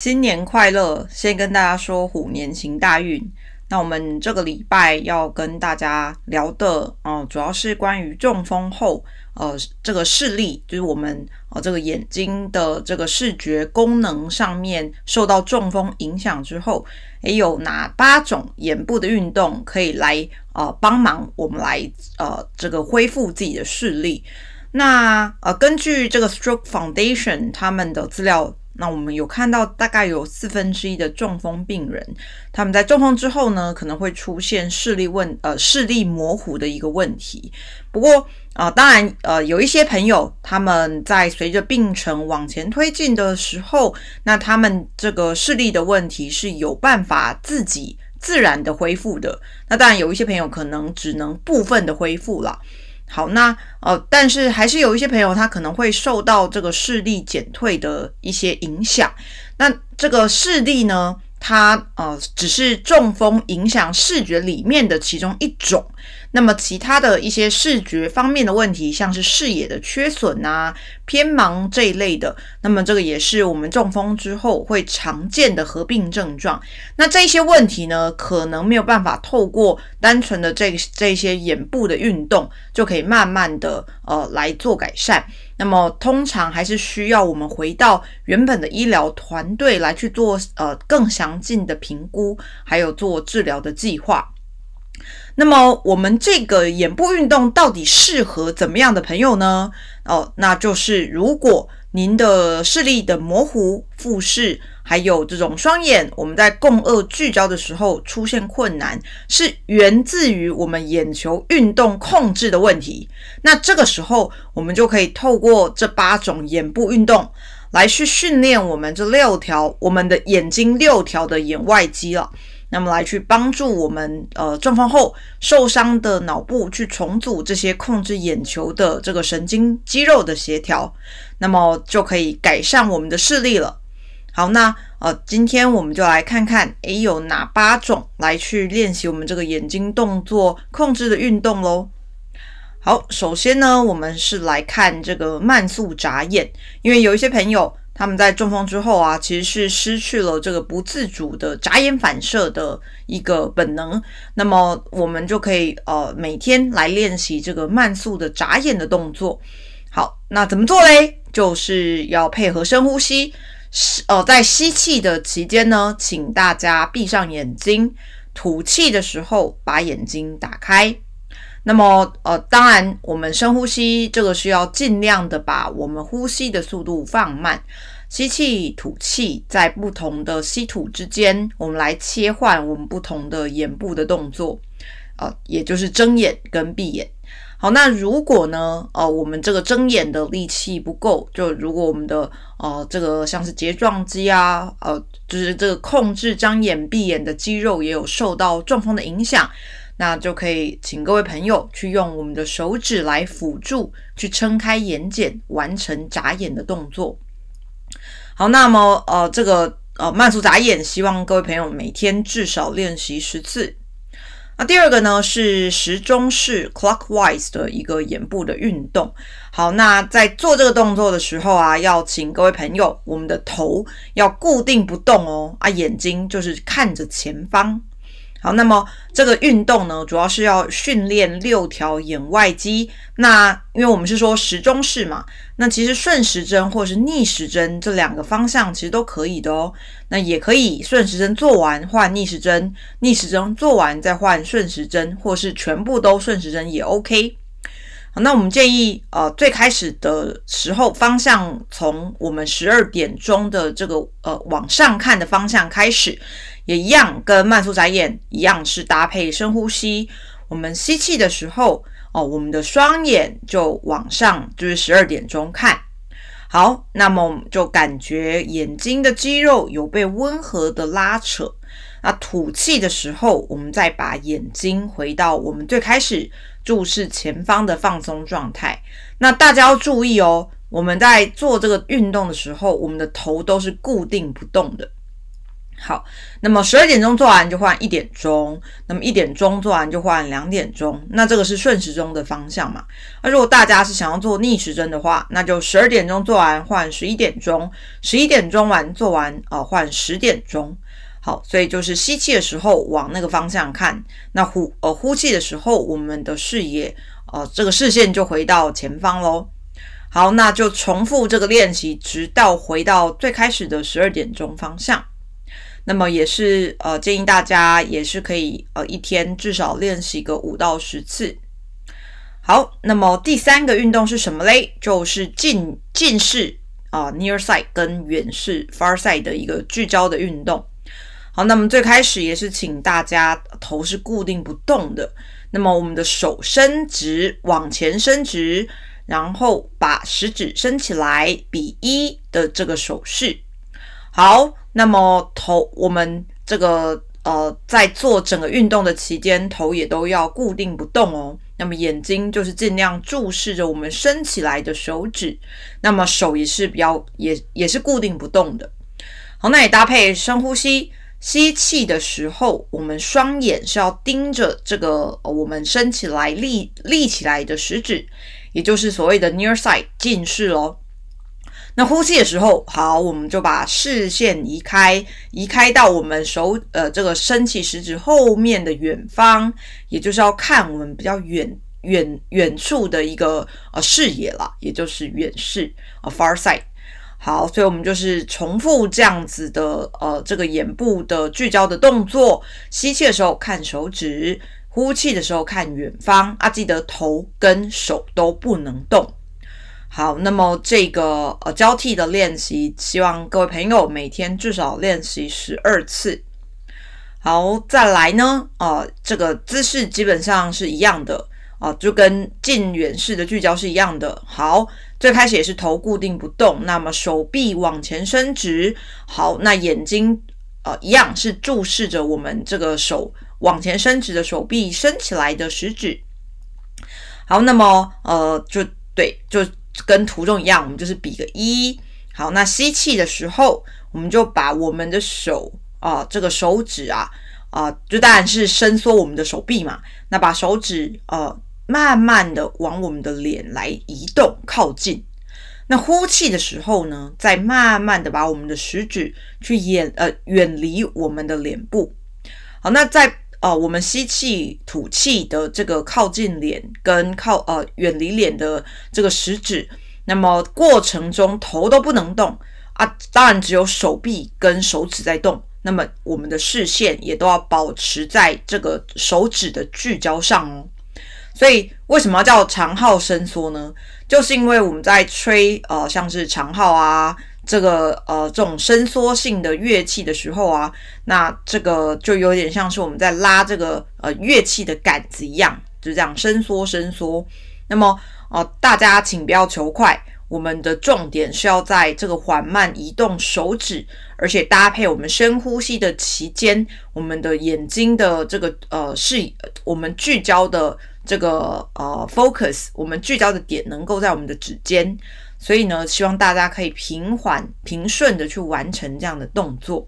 新年快乐！先跟大家说虎年行大运。那我们这个礼拜要跟大家聊的哦，主要是关于中风后，呃，这个视力，就是我们呃这个眼睛的这个视觉功能上面受到中风影响之后，也有哪八种眼部的运动可以来呃帮忙我们来呃这个恢复自己的视力。那呃根据这个 Stroke Foundation 他们的资料。那我们有看到，大概有四分之一的中风病人，他们在中风之后呢，可能会出现视力问呃视力模糊的一个问题。不过啊，当然呃，有一些朋友他们在随着病程往前推进的时候，那他们这个视力的问题是有办法自己自然的恢复的。那当然，有一些朋友可能只能部分的恢复了。好，那呃，但是还是有一些朋友，他可能会受到这个视力减退的一些影响。那这个视力呢，它呃，只是中风影响视觉里面的其中一种。那么其他的一些视觉方面的问题，像是视野的缺损啊、偏盲这一类的，那么这个也是我们中风之后会常见的合并症状。那这些问题呢，可能没有办法透过单纯的这这些眼部的运动就可以慢慢的呃来做改善。那么通常还是需要我们回到原本的医疗团队来去做呃更详尽的评估，还有做治疗的计划。那么我们这个眼部运动到底适合怎么样的朋友呢？哦，那就是如果您的视力的模糊、复视，还有这种双眼我们在共恶聚焦的时候出现困难，是源自于我们眼球运动控制的问题。那这个时候，我们就可以透过这八种眼部运动来去训练我们这六条我们的眼睛六条的眼外肌了。那么来去帮助我们呃中风后受伤的脑部去重组这些控制眼球的这个神经肌肉的协调，那么就可以改善我们的视力了。好，那呃今天我们就来看看，诶，有哪八种来去练习我们这个眼睛动作控制的运动喽。好，首先呢我们是来看这个慢速眨眼，因为有一些朋友。他们在中风之后啊，其实是失去了这个不自主的眨眼反射的一个本能。那么我们就可以呃每天来练习这个慢速的眨眼的动作。好，那怎么做嘞？就是要配合深呼吸。呃，在吸气的期间呢，请大家闭上眼睛；吐气的时候，把眼睛打开。那么，呃，当然，我们深呼吸，这个需要尽量的把我们呼吸的速度放慢，吸气、吐气，在不同的吸吐之间，我们来切换我们不同的眼部的动作，啊，也就是睁眼跟闭眼。好，那如果呢，呃，我们这个睁眼的力气不够，就如果我们的，呃，这个像是睫状肌啊，呃，就是这个控制张眼闭眼的肌肉也有受到中风的影响。那就可以请各位朋友去用我们的手指来辅助，去撑开眼睑，完成眨眼的动作。好，那么呃，这个呃慢速眨眼，希望各位朋友每天至少练习十次。那第二个呢是时钟式 （clockwise） 的一个眼部的运动。好，那在做这个动作的时候啊，要请各位朋友，我们的头要固定不动哦，啊，眼睛就是看着前方。好，那么这个运动呢，主要是要训练六条眼外肌。那因为我们是说时钟式嘛，那其实顺时针或是逆时针这两个方向其实都可以的哦。那也可以顺时针做完换逆时针，逆时针做完再换顺时针，或是全部都顺时针也 OK。那我们建议呃，最开始的时候方向从我们十二点钟的这个呃往上看的方向开始，也一样跟慢速眨眼一样是搭配深呼吸。我们吸气的时候，哦，我们的双眼就往上，就是十二点钟看。好，那么我们就感觉眼睛的肌肉有被温和的拉扯。那吐气的时候，我们再把眼睛回到我们最开始注视前方的放松状态。那大家要注意哦，我们在做这个运动的时候，我们的头都是固定不动的。好，那么十二点钟做完就换一点钟，那么一点钟做完就换两点钟，那这个是顺时钟的方向嘛？那如果大家是想要做逆时针的话，那就十二点钟做完换十一点钟，十一点钟完做完啊换十点钟。好，所以就是吸气的时候往那个方向看，那呼呃呼气的时候我们的视野呃这个视线就回到前方喽。好，那就重复这个练习，直到回到最开始的十二点钟方向。那么也是呃，建议大家也是可以呃，一天至少练习个五到十次。好，那么第三个运动是什么嘞？就是近近视啊，near s i h t 跟远视 far s i h t 的一个聚焦的运动。好，那么最开始也是请大家头是固定不动的，那么我们的手伸直往前伸直，然后把食指伸起来比一的这个手势。好。那么头，我们这个呃，在做整个运动的期间，头也都要固定不动哦。那么眼睛就是尽量注视着我们伸起来的手指，那么手也是比较也也是固定不动的。好，那也搭配深呼吸，吸气的时候，我们双眼是要盯着这个我们伸起来立立起来的食指，也就是所谓的 near s i d e 近视喽。那呼气的时候，好，我们就把视线移开，移开到我们手呃这个升起食指后面的远方，也就是要看我们比较远远远处的一个呃视野了，也就是远视啊，far sight。好，所以我们就是重复这样子的呃这个眼部的聚焦的动作，吸气的时候看手指，呼气的时候看远方啊，记得头跟手都不能动。好，那么这个呃交替的练习，希望各位朋友每天至少练习十二次。好，再来呢啊，这个姿势基本上是一样的啊，就跟近远视的聚焦是一样的。好，最开始也是头固定不动，那么手臂往前伸直。好，那眼睛呃一样是注视着我们这个手往前伸直的手臂伸起来的食指。好，那么呃就对就。跟图中一样，我们就是比个一。好，那吸气的时候，我们就把我们的手啊，这个手指啊，啊，就当然是伸缩我们的手臂嘛。那把手指呃，慢慢的往我们的脸来移动靠近。那呼气的时候呢，再慢慢的把我们的食指去远呃远离我们的脸部。好，那在。哦，我们吸气、吐气的这个靠近脸跟靠呃远离脸的这个食指，那么过程中头都不能动啊，当然只有手臂跟手指在动，那么我们的视线也都要保持在这个手指的聚焦上哦。所以为什么要叫长号伸缩呢？就是因为我们在吹，呃，像是长号啊。这个呃，这种伸缩性的乐器的时候啊，那这个就有点像是我们在拉这个呃乐器的杆子一样，就这样伸缩伸缩。那么哦，大家请不要求快，我们的重点是要在这个缓慢移动手指，而且搭配我们深呼吸的期间，我们的眼睛的这个呃视，我们聚焦的这个呃 focus，我们聚焦的点能够在我们的指尖。所以呢，希望大家可以平缓、平顺的去完成这样的动作。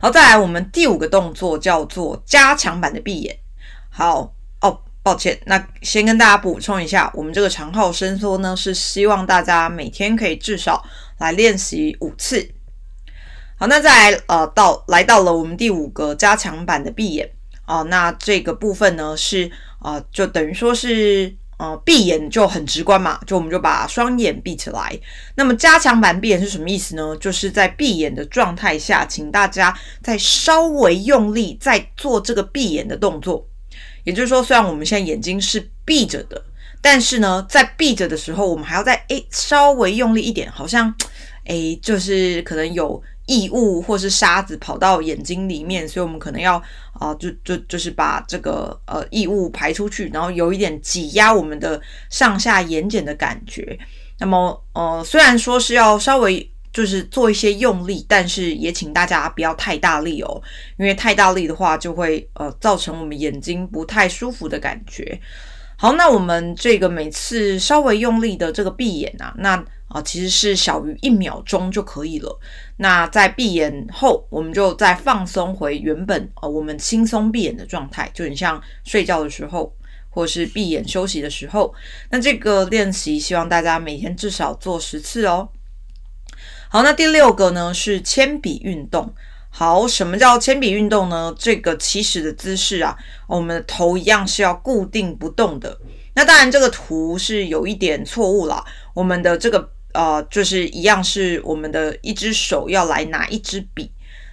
好，再来，我们第五个动作叫做加强版的闭眼。好，哦，抱歉，那先跟大家补充一下，我们这个长号伸缩呢，是希望大家每天可以至少来练习五次。好，那再来，呃，到来到了我们第五个加强版的闭眼。哦，那这个部分呢，是啊，就等于说是。呃，闭眼就很直观嘛，就我们就把双眼闭起来。那么加强版闭眼是什么意思呢？就是在闭眼的状态下，请大家再稍微用力，再做这个闭眼的动作。也就是说，虽然我们现在眼睛是闭着的，但是呢，在闭着的时候，我们还要再诶稍微用力一点，好像诶就是可能有异物或是沙子跑到眼睛里面，所以我们可能要。啊，就就就是把这个呃异物排出去，然后有一点挤压我们的上下眼睑的感觉。那么呃，虽然说是要稍微就是做一些用力，但是也请大家不要太大力哦，因为太大力的话就会呃造成我们眼睛不太舒服的感觉。好，那我们这个每次稍微用力的这个闭眼啊，那。啊，其实是小于一秒钟就可以了。那在闭眼后，我们就再放松回原本啊，我们轻松闭眼的状态，就很像睡觉的时候，或是闭眼休息的时候。那这个练习希望大家每天至少做十次哦。好，那第六个呢是铅笔运动。好，什么叫铅笔运动呢？这个起始的姿势啊，我们的头一样是要固定不动的。那当然，这个图是有一点错误啦，我们的这个。呃，就是一样是我们的一只手要来拿一支笔，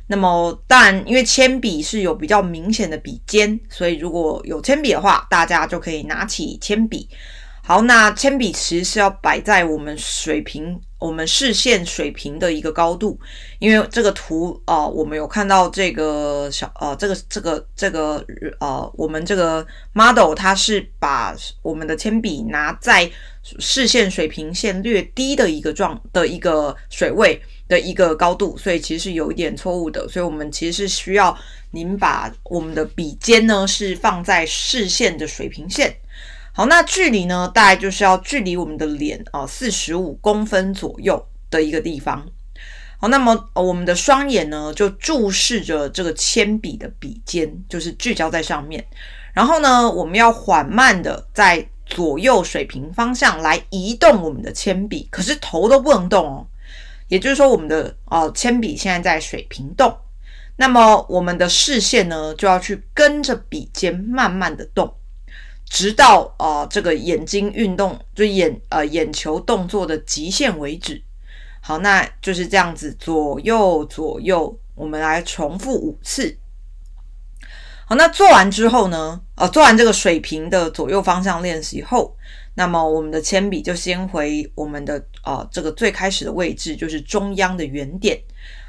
那么当然，因为铅笔是有比较明显的笔尖，所以如果有铅笔的话，大家就可以拿起铅笔。好，那铅笔其实是要摆在我们水平。我们视线水平的一个高度，因为这个图啊，我们有看到这个小呃，这个这个这个呃，我们这个 model 它是把我们的铅笔拿在视线水平线略低的一个状的一个水位的一个高度，所以其实是有一点错误的。所以我们其实是需要您把我们的笔尖呢是放在视线的水平线。好，那距离呢？大概就是要距离我们的脸啊四十五公分左右的一个地方。好，那么我们的双眼呢就注视着这个铅笔的笔尖，就是聚焦在上面。然后呢，我们要缓慢的在左右水平方向来移动我们的铅笔，可是头都不能动哦。也就是说，我们的哦铅笔现在在水平动，那么我们的视线呢就要去跟着笔尖慢慢的动。直到啊，这个眼睛运动就眼呃眼球动作的极限为止。好，那就是这样子，左右左右，我们来重复五次。好，那做完之后呢，呃，做完这个水平的左右方向练习后，那么我们的铅笔就先回我们的呃这个最开始的位置，就是中央的原点。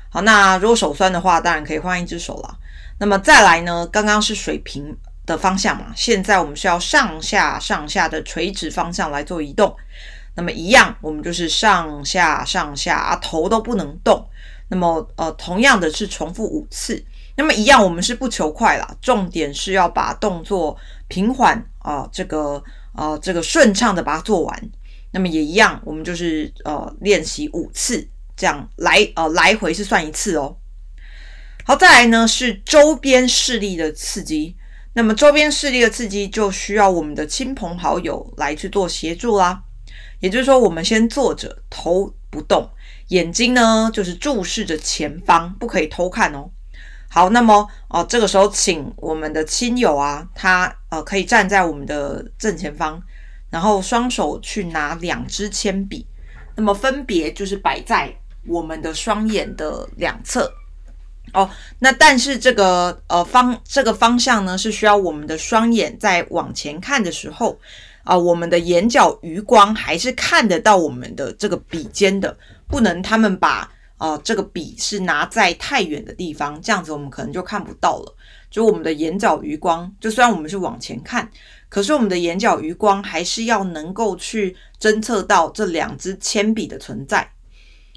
好，那如果手酸的话，当然可以换一只手了。那么再来呢，刚刚是水平。的方向嘛，现在我们是要上下上下的垂直方向来做移动，那么一样，我们就是上下上下啊，头都不能动。那么呃，同样的是重复五次。那么一样，我们是不求快啦，重点是要把动作平缓啊，这个啊这个顺畅的把它做完。那么也一样，我们就是呃练习五次，这样来呃来回是算一次哦。好，再来呢是周边视力的刺激。那么周边势力的刺激就需要我们的亲朋好友来去做协助啦。也就是说，我们先坐着，头不动，眼睛呢就是注视着前方，不可以偷看哦。好，那么哦，这个时候请我们的亲友啊，他呃可以站在我们的正前方，然后双手去拿两支铅笔，那么分别就是摆在我们的双眼的两侧。哦，那但是这个呃方这个方向呢，是需要我们的双眼在往前看的时候啊，我们的眼角余光还是看得到我们的这个笔尖的。不能他们把啊这个笔是拿在太远的地方，这样子我们可能就看不到了。就我们的眼角余光，就虽然我们是往前看，可是我们的眼角余光还是要能够去侦测到这两支铅笔的存在。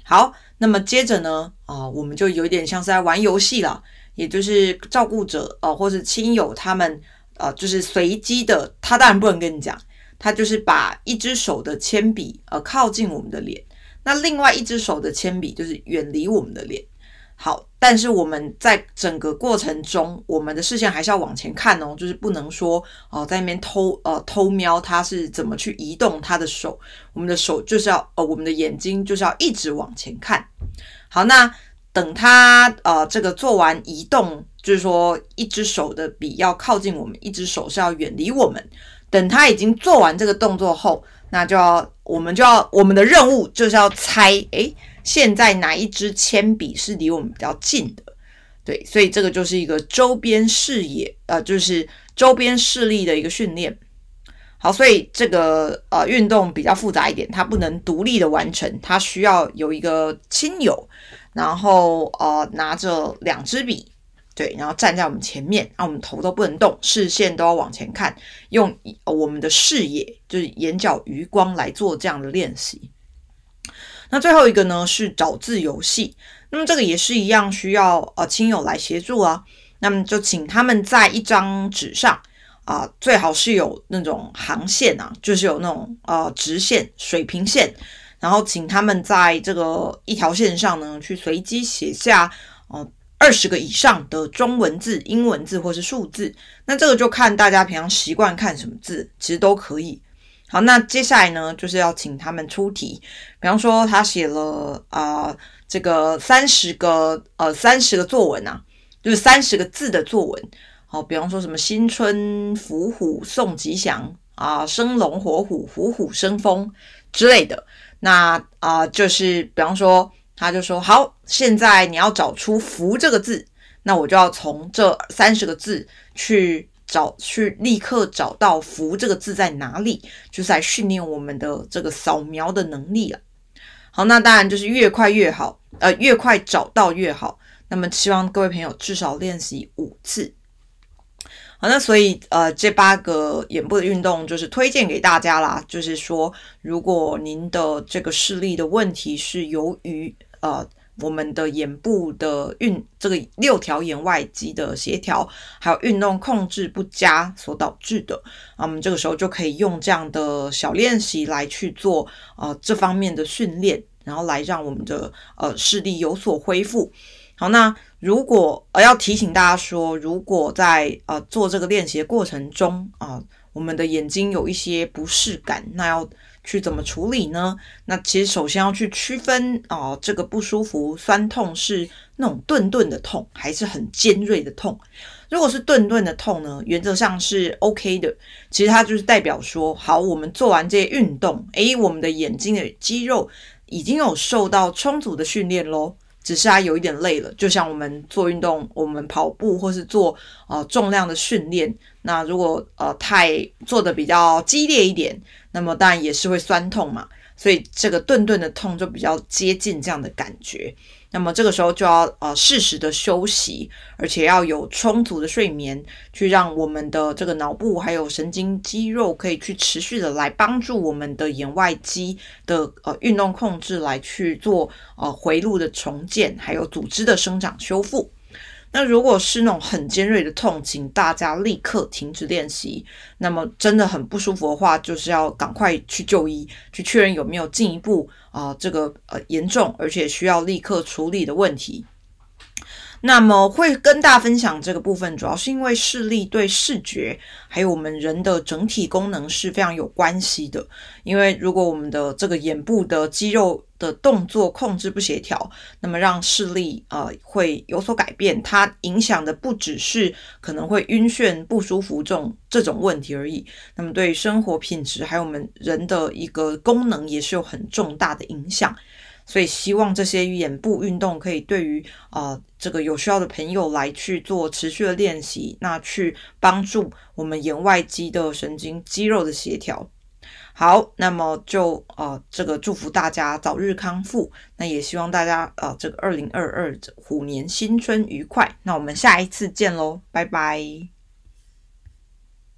好。那么接着呢，啊，我们就有点像是在玩游戏了，也就是照顾者啊，或是亲友他们，啊，就是随机的，他当然不能跟你讲，他就是把一只手的铅笔，呃，靠近我们的脸，那另外一只手的铅笔就是远离我们的脸，好。但是我们在整个过程中，我们的视线还是要往前看哦，就是不能说哦，在那边偷呃偷瞄他是怎么去移动他的手，我们的手就是要呃，我们的眼睛就是要一直往前看。好，那等他呃这个做完移动，就是说一只手的笔要靠近我们，一只手是要远离我们。等他已经做完这个动作后，那就要我们就要我们的任务就是要猜诶。现在拿一支铅笔是离我们比较近的，对，所以这个就是一个周边视野，呃，就是周边视力的一个训练。好，所以这个呃运动比较复杂一点，它不能独立的完成，它需要有一个亲友，然后呃拿着两支笔，对，然后站在我们前面，那我们头都不能动，视线都要往前看，用我们的视野就是眼角余光来做这样的练习。那最后一个呢是找字游戏，那么这个也是一样需要呃亲友来协助啊。那么就请他们在一张纸上啊，最好是有那种航线啊，就是有那种呃直线、水平线，然后请他们在这个一条线上呢去随机写下呃二十个以上的中文字、英文字或是数字。那这个就看大家平常习惯看什么字，其实都可以。好，那接下来呢，就是要请他们出题。比方说，他写了啊，这个三十个呃，三十个作文啊，就是三十个字的作文。好，比方说什么“新春伏虎送吉祥”啊，“生龙活虎，虎虎生风”之类的。那啊，就是比方说，他就说：“好，现在你要找出‘伏’这个字，那我就要从这三十个字去。”找去立刻找到“福”这个字在哪里，就是来训练我们的这个扫描的能力了。好，那当然就是越快越好，呃，越快找到越好。那么希望各位朋友至少练习五次。好，那所以呃，这八个眼部的运动就是推荐给大家啦。就是说，如果您的这个视力的问题是由于呃。我们的眼部的运这个六条眼外肌的协调，还有运动控制不佳所导致的，啊，我们这个时候就可以用这样的小练习来去做，呃，这方面的训练，然后来让我们的呃视力有所恢复。好，那如果呃要提醒大家说，如果在呃做这个练习的过程中啊，我们的眼睛有一些不适感，那要。去怎么处理呢？那其实首先要去区分哦，这个不舒服、酸痛是那种钝钝的痛，还是很尖锐的痛。如果是钝钝的痛呢，原则上是 OK 的。其实它就是代表说，好，我们做完这些运动，哎，我们的眼睛的肌肉已经有受到充足的训练喽，只是它有一点累了。就像我们做运动，我们跑步或是做哦重量的训练，那如果呃太做的比较激烈一点。那么当然也是会酸痛嘛，所以这个顿顿的痛就比较接近这样的感觉。那么这个时候就要呃适时的休息，而且要有充足的睡眠，去让我们的这个脑部还有神经肌肉可以去持续的来帮助我们的眼外肌的呃运动控制，来去做呃回路的重建，还有组织的生长修复。那如果是那种很尖锐的痛，请大家立刻停止练习。那么真的很不舒服的话，就是要赶快去就医，去确认有没有进一步啊这个呃严重，而且需要立刻处理的问题。那么会跟大家分享这个部分，主要是因为视力对视觉，还有我们人的整体功能是非常有关系的。因为如果我们的这个眼部的肌肉的动作控制不协调，那么让视力呃会有所改变，它影响的不只是可能会晕眩、不舒服这种这种问题而已。那么对生活品质还有我们人的一个功能也是有很重大的影响。所以希望这些眼部运动可以对于啊这个有需要的朋友来去做持续的练习，那去帮助我们眼外肌的神经肌肉的协调。好，那么就啊这个祝福大家早日康复，那也希望大家呃这个二零二二虎年新春愉快。那我们下一次见喽，拜拜。